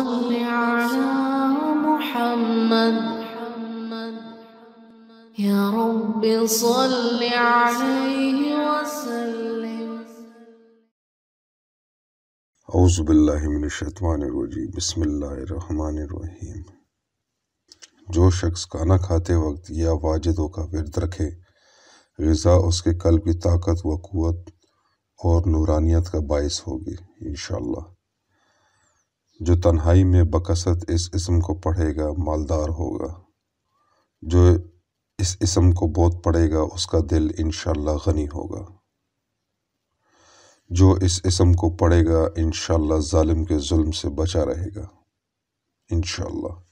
بسم اللہ الرحمن الرحیم جو شخص کھانا کھاتے وقت یا واجدوں کا ورد رکھے غذا اس کے قلب کی طاقت و قوت اور نورانیت کا باعث ہوگی انشاءاللہ اللہ جو تنہائی میں بکثرت اس اسم کو پڑھے گا مالدار ہوگا جو اس اسم کو بہت پڑھے گا اس کا دل انشاءاللہ غنی ہوگا جو اس اسم کو پڑھے گا انشاءاللہ ظالم کے ظلم سے بچا رہے گا انشاءاللہ اللہ